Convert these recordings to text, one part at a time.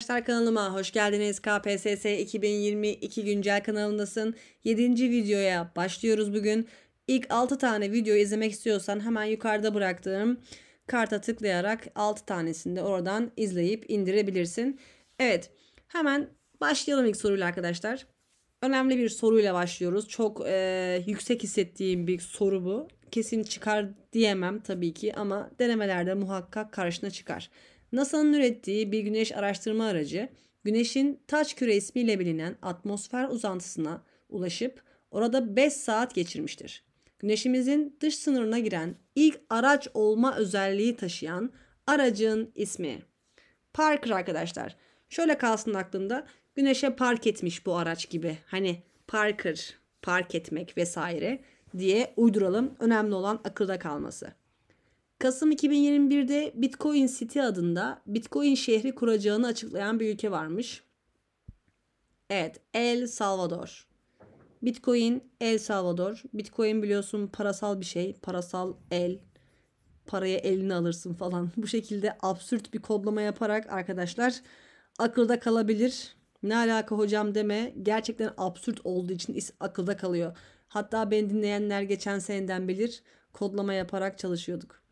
Arkadaşlar kanalıma hoş geldiniz. KPSS 2022 güncel kanalındasın. 7. videoya başlıyoruz bugün. İlk 6 tane video izlemek istiyorsan hemen yukarıda bıraktığım karta tıklayarak 6 tanesini de oradan izleyip indirebilirsin. Evet hemen başlayalım ilk soruyla arkadaşlar. Önemli bir soruyla başlıyoruz. Çok e, yüksek hissettiğim bir soru bu. Kesin çıkar diyemem tabii ki ama denemelerde muhakkak karşına çıkar. NASA'nın ürettiği bir güneş araştırma aracı, güneşin taç küre ismiyle bilinen atmosfer uzantısına ulaşıp orada 5 saat geçirmiştir. Güneşimizin dış sınırına giren ilk araç olma özelliği taşıyan aracın ismi. Parker arkadaşlar. Şöyle kalsın aklında. Güneşe park etmiş bu araç gibi. Hani Parker, park etmek vesaire diye uyduralım. Önemli olan akılda kalması. Kasım 2021'de Bitcoin City adında Bitcoin şehri kuracağını açıklayan bir ülke varmış. Evet, El Salvador. Bitcoin El Salvador. Bitcoin biliyorsun parasal bir şey. Parasal el. Paraya elini alırsın falan. Bu şekilde absürt bir kodlama yaparak arkadaşlar akılda kalabilir. Ne alaka hocam deme. Gerçekten absürt olduğu için akılda kalıyor. Hatta beni dinleyenler geçen seneden bilir kodlama yaparak çalışıyorduk.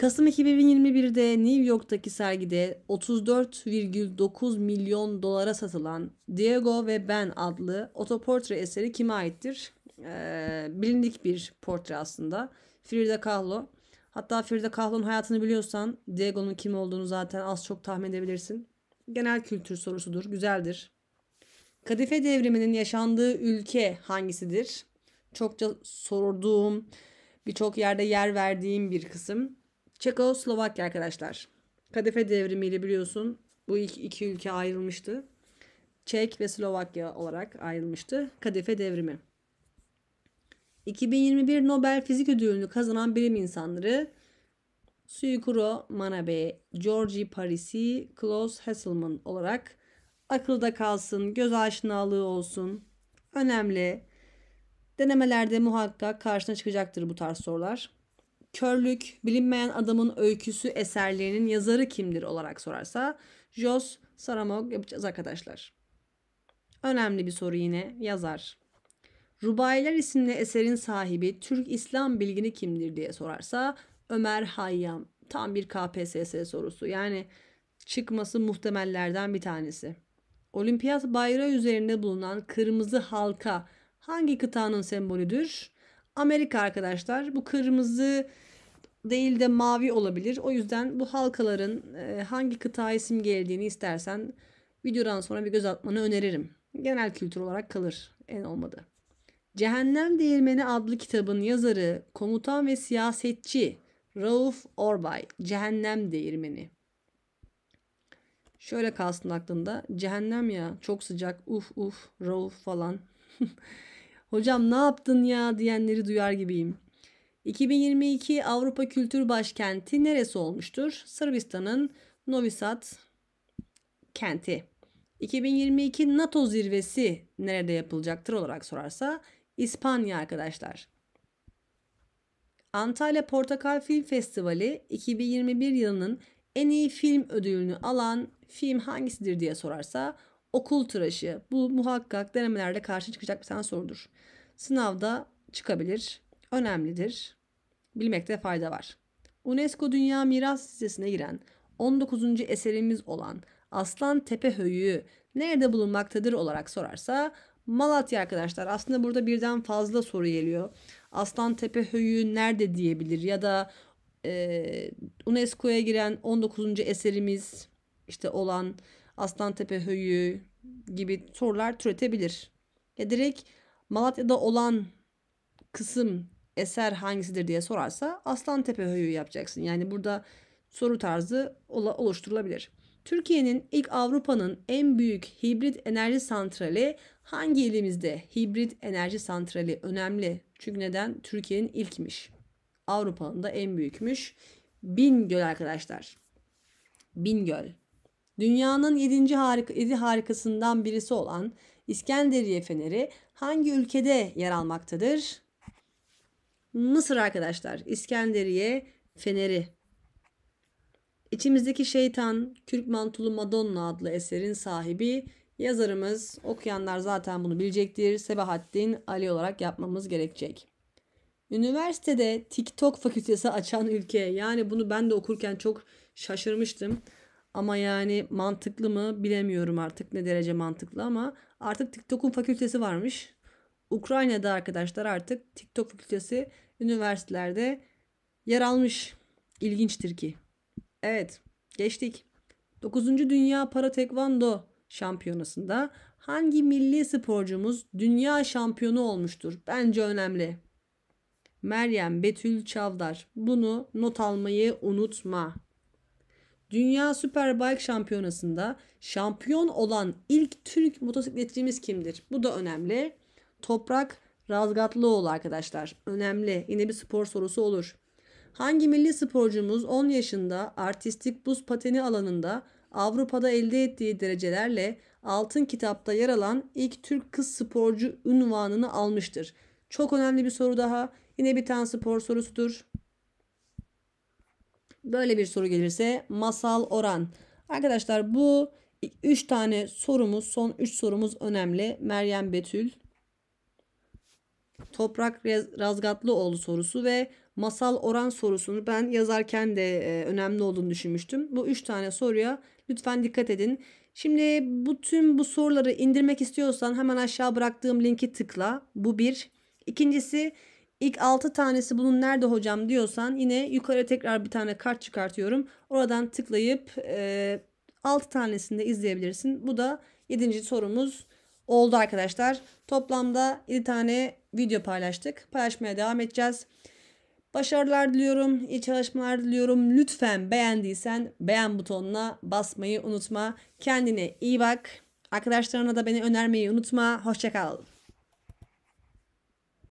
Kasım 2021'de New York'taki sergide 34,9 milyon dolara satılan Diego ve Ben adlı otoportre eseri kime aittir? Ee, bilindik bir portre aslında. Frida Kahlo. Hatta Frida Kahlo'nun hayatını biliyorsan Diego'nun kim olduğunu zaten az çok tahmin edebilirsin. Genel kültür sorusudur, güzeldir. Kadife devriminin yaşandığı ülke hangisidir? Çokça sorduğum, birçok yerde yer verdiğim bir kısım. Çekoslovakya arkadaşlar. Kadife devrimiyle biliyorsun bu iki, iki ülke ayrılmıştı. Çek ve Slovakya olarak ayrılmıştı. Kadife devrimi. 2021 Nobel Fizik Ödülünü kazanan bilim insanları Suikuro Manabe, Georgi Parisi, Klaus Hasselmann olarak akılda kalsın, göz aşinalığı olsun. Önemli. Denemelerde muhakkak karşına çıkacaktır bu tarz sorular. Körlük, bilinmeyen adamın öyküsü eserlerinin yazarı kimdir olarak sorarsa Jos Saramog yapacağız arkadaşlar. Önemli bir soru yine yazar. Rubayiler isimli eserin sahibi Türk İslam bilgini kimdir diye sorarsa Ömer Hayyam. Tam bir KPSS sorusu. Yani çıkması muhtemellerden bir tanesi. Olimpiyat bayrağı üzerinde bulunan kırmızı halka hangi kıtanın sembolüdür? Amerika arkadaşlar bu kırmızı değil de mavi olabilir. O yüzden bu halkaların e, hangi kıtayı simgelediğini istersen videodan sonra bir göz atmanı öneririm. Genel kültür olarak kalır en olmadı. Cehennem Değirmeni adlı kitabın yazarı, komutan ve siyasetçi Rauf Orbay. Cehennem Değirmeni. Şöyle kalsın aklında. Cehennem ya çok sıcak. Uf uf Rauf falan. hocam ne yaptın ya diyenleri duyar gibiyim. 2022 Avrupa Kültür Başkenti neresi olmuştur? Sırbistan'ın Novi Sad kenti. 2022 NATO zirvesi nerede yapılacaktır olarak sorarsa İspanya arkadaşlar. Antalya Portakal Film Festivali 2021 yılının en iyi film ödülünü alan film hangisidir diye sorarsa okul tıraşı. Bu muhakkak denemelerde karşı çıkacak bir tane sorudur. Sınavda çıkabilir. Önemlidir. Bilmekte fayda var. UNESCO Dünya Miras Listesi'ne giren 19. eserimiz olan Aslan Tepe Höyüğü nerede bulunmaktadır olarak sorarsa Malatya arkadaşlar. Aslında burada birden fazla soru geliyor. Aslan Tepe Höyüğü nerede diyebilir ya da e, UNESCO'ya giren 19. eserimiz işte olan Aslantepe höyü gibi sorular türetebilir. Ya e, direkt Malatya'da olan kısım eser hangisidir diye sorarsa Aslantepe höyü yapacaksın. Yani burada soru tarzı oluşturulabilir. Türkiye'nin ilk Avrupa'nın en büyük hibrit enerji santrali hangi ilimizde? Hibrit enerji santrali önemli. Çünkü neden? Türkiye'nin ilkmiş. Avrupa'nın da en büyükmüş. Bingöl arkadaşlar. Bingöl. Dünyanın 7. harika, 7 harikasından birisi olan İskenderiye Feneri hangi ülkede yer almaktadır? Mısır arkadaşlar. İskenderiye Feneri. İçimizdeki Şeytan, Kürk Mantulu Madonna adlı eserin sahibi yazarımız. Okuyanlar zaten bunu bilecektir. Sebahattin Ali olarak yapmamız gerekecek. Üniversitede TikTok fakültesi açan ülke. Yani bunu ben de okurken çok şaşırmıştım. Ama yani mantıklı mı bilemiyorum artık ne derece mantıklı ama artık TikTok'un fakültesi varmış. Ukrayna'da arkadaşlar artık TikTok fakültesi üniversitelerde yer almış. İlginçtir ki. Evet geçtik. 9. Dünya Para Tekvando şampiyonasında hangi milli sporcumuz dünya şampiyonu olmuştur? Bence önemli. Meryem Betül Çavdar. Bunu not almayı unutma. Dünya Superbike şampiyonasında şampiyon olan ilk Türk motosikletçimiz kimdir? Bu da önemli. Toprak Razgatlıoğlu arkadaşlar. Önemli. Yine bir spor sorusu olur. Hangi milli sporcumuz 10 yaşında artistik buz pateni alanında Avrupa'da elde ettiği derecelerle altın kitapta yer alan ilk Türk kız sporcu unvanını almıştır? Çok önemli bir soru daha. Yine bir tane spor sorusudur. Böyle bir soru gelirse masal oran. Arkadaşlar bu 3 tane sorumuz son 3 sorumuz önemli. Meryem Betül, Toprak Razgatlıoğlu sorusu ve masal oran sorusunu ben yazarken de e, önemli olduğunu düşünmüştüm. Bu 3 tane soruya lütfen dikkat edin. Şimdi bu tüm bu soruları indirmek istiyorsan hemen aşağı bıraktığım linki tıkla. Bu bir. İkincisi İlk 6 tanesi bunun nerede hocam diyorsan yine yukarı tekrar bir tane kart çıkartıyorum. Oradan tıklayıp e, 6 tanesini de izleyebilirsin. Bu da 7. sorumuz oldu arkadaşlar. Toplamda 7 tane video paylaştık. Paylaşmaya devam edeceğiz. Başarılar diliyorum, iyi çalışmalar diliyorum. Lütfen beğendiysen beğen butonuna basmayı unutma. Kendine iyi bak. Arkadaşlarına da beni önermeyi unutma. Hoşçakal.